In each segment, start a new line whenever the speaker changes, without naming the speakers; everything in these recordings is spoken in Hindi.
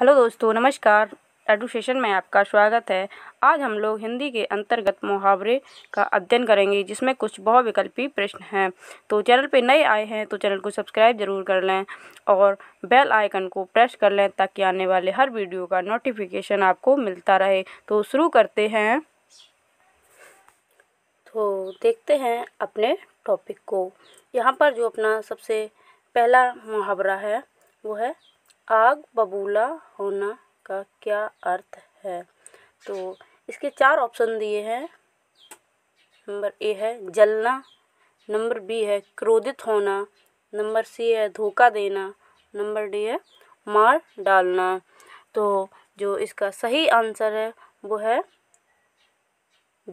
हेलो दोस्तों नमस्कार एडुकेशन में आपका स्वागत है आज हम लोग हिंदी के अंतर्गत मुहावरे का अध्ययन करेंगे जिसमें कुछ बहुविकल्पी प्रश्न हैं तो चैनल पे नए आए हैं तो चैनल को सब्सक्राइब जरूर कर लें और बेल आइकन को प्रेस कर लें ताकि आने वाले हर वीडियो का नोटिफिकेशन आपको मिलता रहे तो शुरू करते हैं तो देखते हैं अपने टॉपिक को यहाँ पर जो अपना सबसे पहला मुहावरा है वो है आग बबूला होना का क्या अर्थ है तो इसके चार ऑप्शन दिए हैं नंबर ए है जलना नंबर बी है क्रोधित होना नंबर सी है धोखा देना नंबर डी है मार डालना तो जो इसका सही आंसर है वो है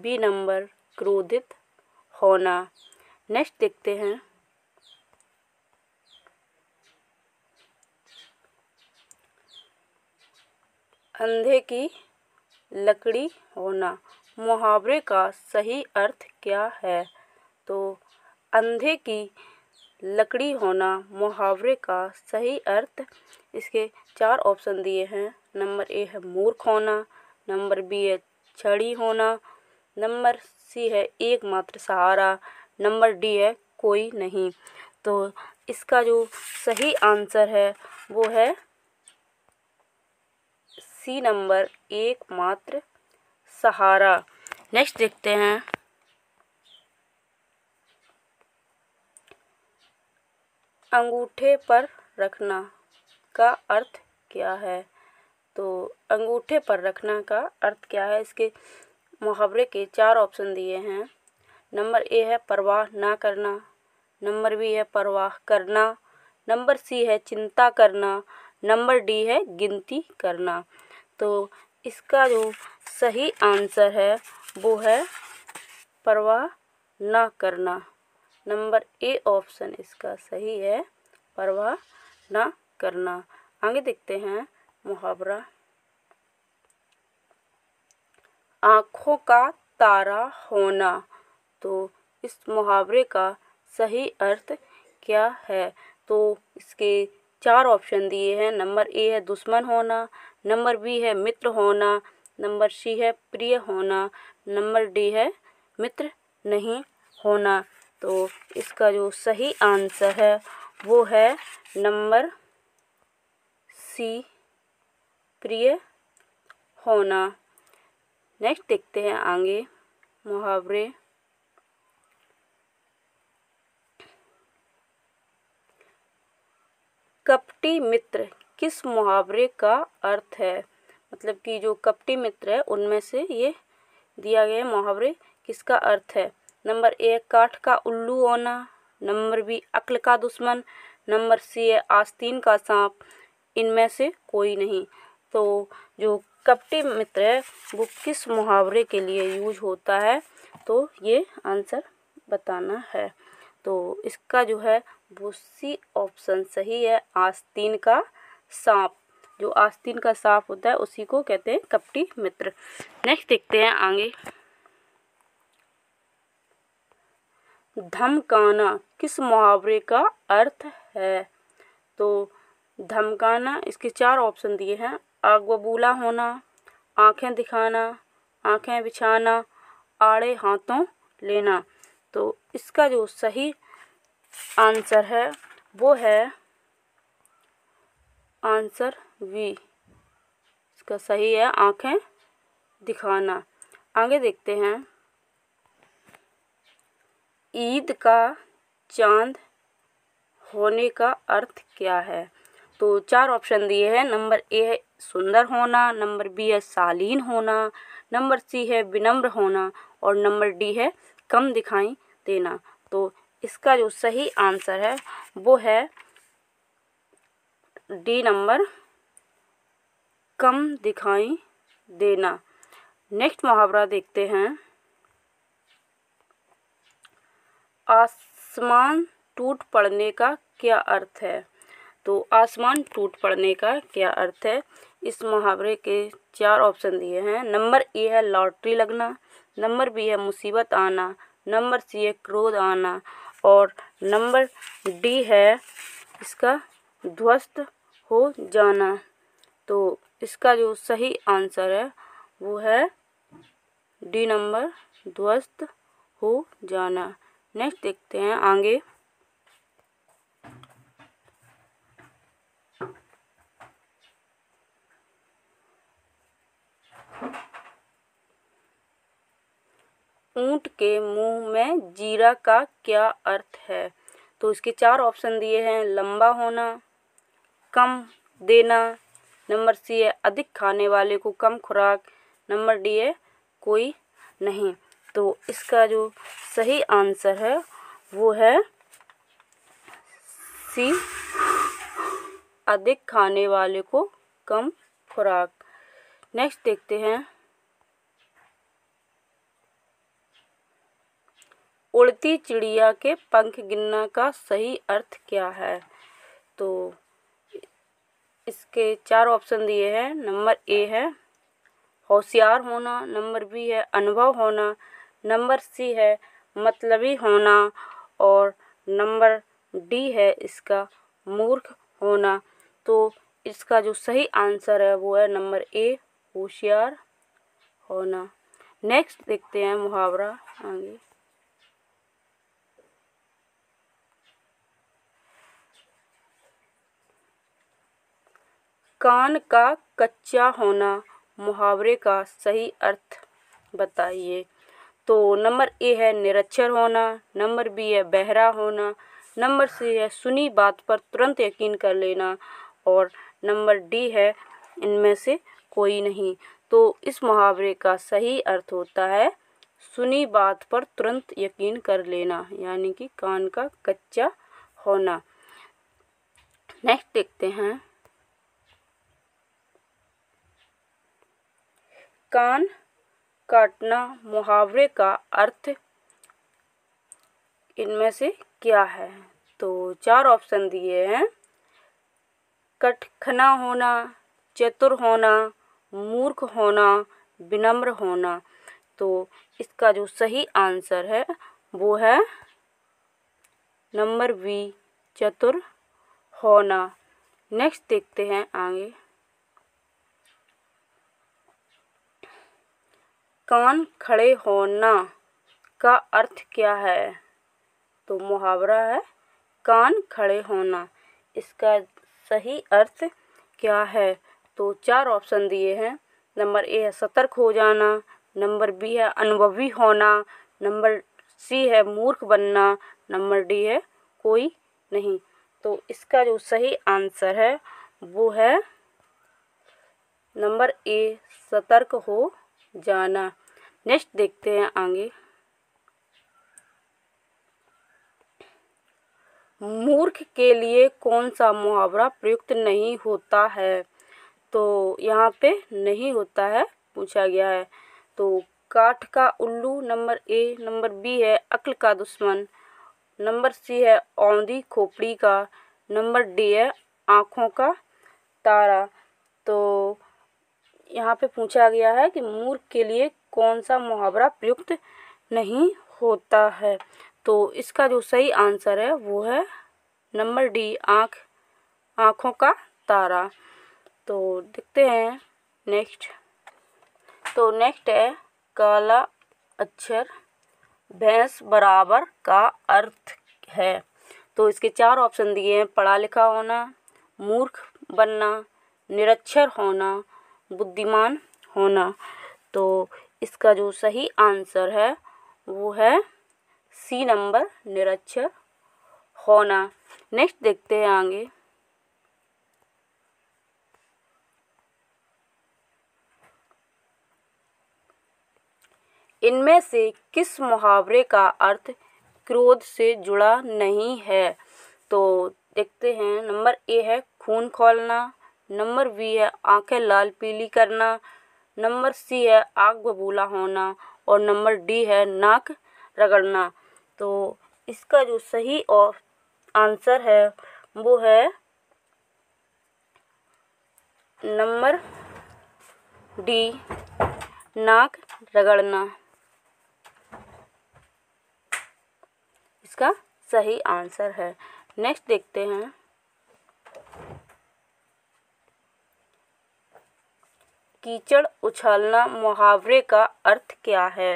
बी नंबर क्रोधित होना नेक्स्ट देखते हैं अंधे की लकड़ी होना मुहावरे का सही अर्थ क्या है तो अंधे की लकड़ी होना मुहावरे का सही अर्थ इसके चार ऑप्शन दिए हैं नंबर ए है मूर्ख होना नंबर बी है छड़ी होना नंबर सी है एकमात्र सहारा नंबर डी है कोई नहीं तो इसका जो सही आंसर है वो है सी नंबर एकमात्र सहारा नेक्स्ट देखते हैं अंगूठे पर रखना का अर्थ क्या है तो अंगूठे पर रखना का अर्थ क्या है इसके मुहावरे के चार ऑप्शन दिए हैं नंबर ए है परवाह ना करना नंबर बी है परवाह करना नंबर सी है चिंता करना नंबर डी है गिनती करना तो इसका जो सही आंसर है वो है परवाह ना करना नंबर ए ऑप्शन इसका सही है परवाह ना करना आगे देखते हैं मुहावरा आँखों का तारा होना तो इस मुहावरे का सही अर्थ क्या है तो इसके चार ऑप्शन दिए हैं नंबर ए है दुश्मन होना नंबर बी है मित्र होना नंबर सी है प्रिय होना नंबर डी है मित्र नहीं होना तो इसका जो सही आंसर है वो है नंबर सी प्रिय होना नेक्स्ट देखते हैं आगे मुहावरे कपटी मित्र किस मुहावरे का अर्थ है मतलब कि जो कपटी मित्र है उनमें से ये दिया गया मुहावरे किसका अर्थ है नंबर ए काठ का उल्लू होना नंबर बी अक्ल का दुश्मन नंबर सी है आस्तीन का सांप इनमें से कोई नहीं तो जो कपटी मित्र है वो किस मुहावरे के लिए यूज होता है तो ये आंसर बताना है तो इसका जो है वो सी ऑप्शन सही है आस्तीन का सांप जो आस्तीन का सांप होता है उसी को कहते हैं कपटी मित्र नेक्स्ट देखते हैं आगे धमकाना किस मुहावरे का अर्थ है तो धमकाना इसके चार ऑप्शन दिए हैं आग बबूला होना आंखें दिखाना आंखें बिछाना आड़े हाथों लेना तो इसका जो सही आंसर है वो है आंसर वी इसका सही है आंखें दिखाना आगे देखते हैं ईद का चांद होने का अर्थ क्या है तो चार ऑप्शन दिए हैं नंबर ए है सुंदर होना नंबर बी है शालीन होना नंबर सी है विनम्र होना और नंबर डी है कम दिखाई देना तो इसका जो सही आंसर है वो है डी नंबर कम दिखाई देना नेक्स्ट मुहावरा देखते हैं आसमान टूट पड़ने का क्या अर्थ है तो आसमान टूट पड़ने का क्या अर्थ है इस मुहावरे के चार ऑप्शन दिए हैं नंबर ए है लॉटरी लगना नंबर बी है मुसीबत आना नंबर सी है क्रोध आना और नंबर डी है इसका ध्वस्त हो जाना तो इसका जो सही आंसर है वो है डी नंबर ध्वस्त हो जाना नेक्स्ट देखते हैं आगे ऊँट के मुंह में जीरा का क्या अर्थ है तो इसके चार ऑप्शन दिए हैं लंबा होना कम देना नंबर सी है अधिक खाने वाले को कम खुराक नंबर डी है कोई नहीं तो इसका जो सही आंसर है वो है सी अधिक खाने वाले को कम खुराक नेक्स्ट देखते हैं उड़ती चिड़िया के पंख गिनना का सही अर्थ क्या है तो इसके चार ऑप्शन दिए हैं नंबर ए है होशियार होना नंबर बी है अनुभव होना नंबर सी है मतलबी होना और नंबर डी है इसका मूर्ख होना तो इसका जो सही आंसर है वो है नंबर ए होशियार होना नेक्स्ट देखते हैं मुहावरा आगे कान का कच्चा होना मुहावरे का सही अर्थ बताइए तो नंबर ए है निरक्षर होना नंबर बी है बहरा होना नंबर सी है सुनी बात पर तुरंत यकीन कर लेना और नंबर डी है इनमें से कोई नहीं तो इस मुहावरे का सही अर्थ होता है सुनी बात पर तुरंत यकीन कर लेना यानी कि कान का कच्चा होना नेक्स्ट देखते हैं कान काटना मुहावरे का अर्थ इनमें से क्या है तो चार ऑप्शन दिए हैं कटखना होना चतुर होना मूर्ख होना विनम्र होना तो इसका जो सही आंसर है वो है नंबर बी चतुर होना नेक्स्ट देखते हैं आगे कान खड़े होना का अर्थ क्या है तो मुहावरा है कान खड़े होना इसका सही अर्थ क्या है तो चार ऑप्शन दिए हैं नंबर ए है सतर्क हो जाना नंबर बी है अनुभवी होना नंबर सी है मूर्ख बनना नंबर डी है कोई नहीं तो इसका जो सही आंसर है वो है नंबर ए सतर्क हो जाना नेक्स्ट देखते हैं आगे मूर्ख के लिए कौन सा मुहावरा प्रयुक्त नहीं होता है तो यहाँ पे नहीं होता है पूछा गया है तो काठ का उल्लू नंबर ए नंबर बी है अक्ल का दुश्मन नंबर सी है औंधी खोपड़ी का नंबर डी है आँखों का तारा तो यहाँ पे पूछा गया है कि मूर्ख के लिए कौन सा मुहावरा प्रयुक्त नहीं होता है तो इसका जो सही आंसर है वो है नंबर डी आँख आँखों का तारा तो देखते हैं नेक्स्ट तो नेक्स्ट है काला अक्षर भैंस बराबर का अर्थ है तो इसके चार ऑप्शन दिए हैं पढ़ा लिखा होना मूर्ख बनना निरक्षर होना बुद्धिमान होना तो इसका जो सही आंसर है वो है सी नंबर निरक्षर होना नेक्स्ट देखते हैं आगे इनमें से किस मुहावरे का अर्थ क्रोध से जुड़ा नहीं है तो देखते हैं नंबर ए है खून खोलना नंबर बी है आंखें लाल पीली करना नंबर सी है आग बबूला होना और नंबर डी है नाक रगड़ना तो इसका जो सही ऑफ आंसर है वो है नंबर डी नाक रगड़ना इसका सही आंसर है नेक्स्ट देखते हैं कीचड़ उछालना मुहावरे का अर्थ क्या है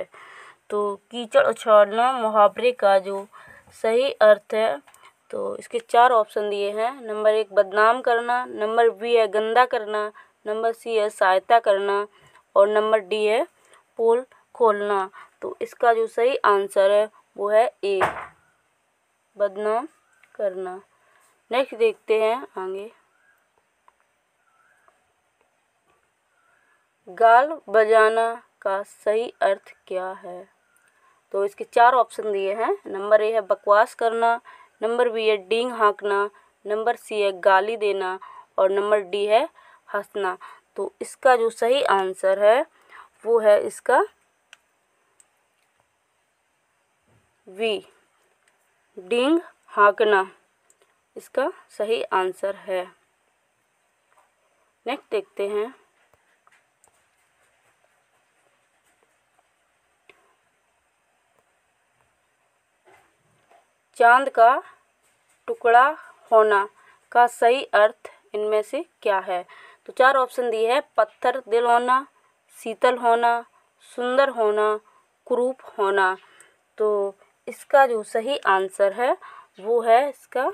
तो कीचड़ उछालना मुहावरे का जो सही अर्थ है तो इसके चार ऑप्शन दिए हैं नंबर एक बदनाम करना नंबर बी है गंदा करना नंबर सी है सहायता करना और नंबर डी है पोल खोलना तो इसका जो सही आंसर है वो है ए बदनाम करना नेक्स्ट देखते हैं आगे गाल बजाना का सही अर्थ क्या है तो इसके चार ऑप्शन दिए हैं नंबर ए है बकवास करना नंबर बी है डींग हाँकना नंबर सी है गाली देना और नंबर डी है हंसना तो इसका जो सही आंसर है वो है इसका वी डींग हाँकना इसका सही आंसर है नेक्स्ट देखते हैं चांद का टुकड़ा होना का सही अर्थ इनमें से क्या है तो चार ऑप्शन दिए है पत्थर दिल होना शीतल होना सुंदर होना क्रूप होना तो इसका जो सही आंसर है वो है इसका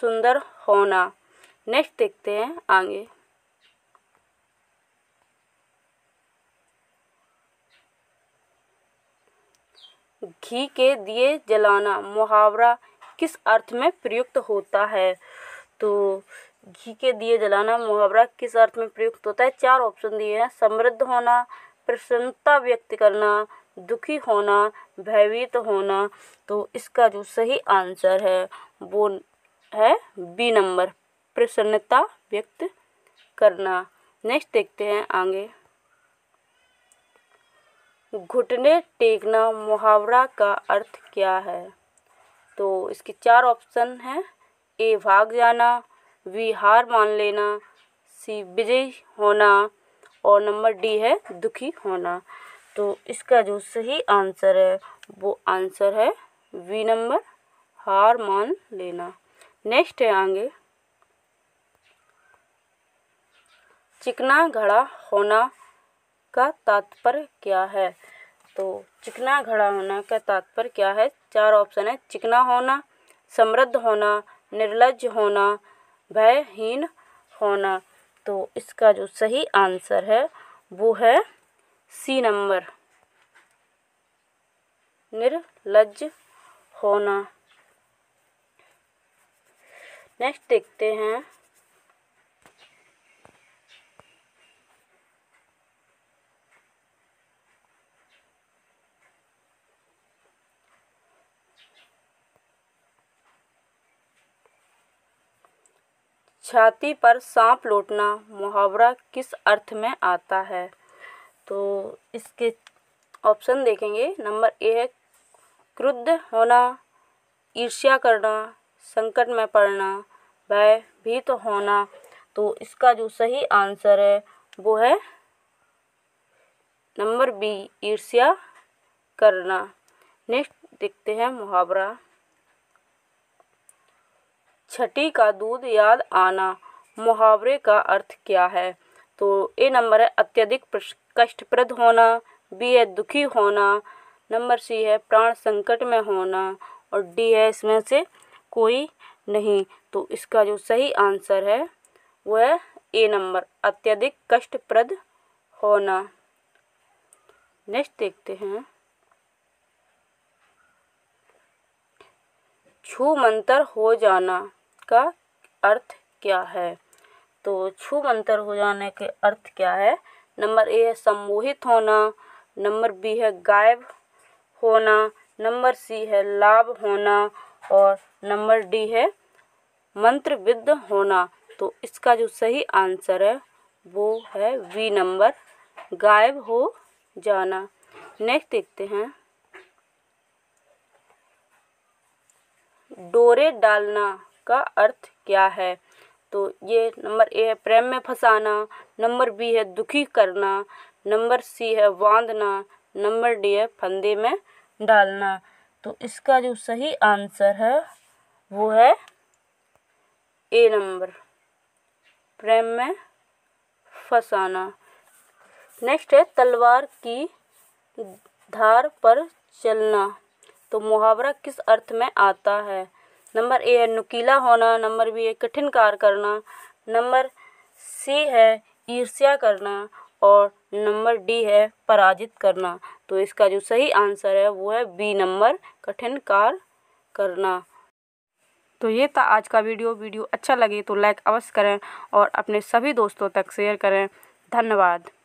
सुंदर होना नेक्स्ट देखते हैं आगे घी के दिए जलाना मुहावरा किस अर्थ में प्रयुक्त होता है तो घी के दिए जलाना मुहावरा किस अर्थ में प्रयुक्त होता है चार ऑप्शन दिए हैं समृद्ध होना प्रसन्नता व्यक्त करना दुखी होना भयभीत होना तो इसका जो सही आंसर है वो है बी नंबर प्रसन्नता व्यक्त करना नेक्स्ट देखते हैं आगे घुटने टेकना मुहावरा का अर्थ क्या है तो इसके चार ऑप्शन हैं ए भाग जाना वी हार मान लेना सी विजयी होना और नंबर डी है दुखी होना तो इसका जो सही आंसर है वो आंसर है वी नंबर हार मान लेना नेक्स्ट है आगे चिकना घड़ा होना का तात्पर्य क्या है तो चिकना घड़ा होना का तात्पर्य क्या है चार ऑप्शन है चिकना होना समृद्ध होना निर्लज होना भयहीन होना तो इसका जो सही आंसर है वो है सी नंबर निर्लज होना नेक्स्ट देखते हैं छाती पर सांप लौटना मुहावरा किस अर्थ में आता है तो इसके ऑप्शन देखेंगे नंबर ए है क्रुद्ध होना ईर्ष्या करना संकट में पड़ना भयभीत तो होना तो इसका जो सही आंसर है वो है नंबर बी ईर्ष्या करना नेक्स्ट देखते हैं मुहावरा छठी का दूध याद आना मुहावरे का अर्थ क्या है तो ए नंबर है अत्यधिक कष्टप्रद होना बी है दुखी होना नंबर सी है प्राण संकट में होना और डी है इसमें से कोई नहीं तो इसका जो सही आंसर है वह है ए नंबर अत्यधिक कष्टप्रद होना नेक्स्ट देखते हैं छू मंतर हो जाना का अर्थ क्या है तो छू अंतर हो जाने के अर्थ क्या है नंबर ए है सम्मोहित होना नंबर बी है गायब होना नंबर सी है लाभ होना और नंबर डी है विद्ध होना तो इसका जो सही आंसर है वो है वी नंबर गायब हो जाना नेक्स्ट देखते हैं डोरे डालना का अर्थ क्या है तो ये नंबर ए है प्रेम में फंसाना नंबर बी है दुखी करना नंबर सी है बांधना नंबर डी है फंदे में डालना तो इसका जो सही आंसर है वो है ए नंबर प्रेम में फंसाना नेक्स्ट है तलवार की धार पर चलना तो मुहावरा किस अर्थ में आता है नंबर ए है नुकीला होना नंबर बी है कठिन कार्य करना नंबर सी है ईर्ष्या करना और नंबर डी है पराजित करना तो इसका जो सही आंसर है वो है बी नंबर कठिन कार्य करना तो ये था आज का वीडियो वीडियो अच्छा लगे तो लाइक अवश्य करें और अपने सभी दोस्तों तक शेयर करें धन्यवाद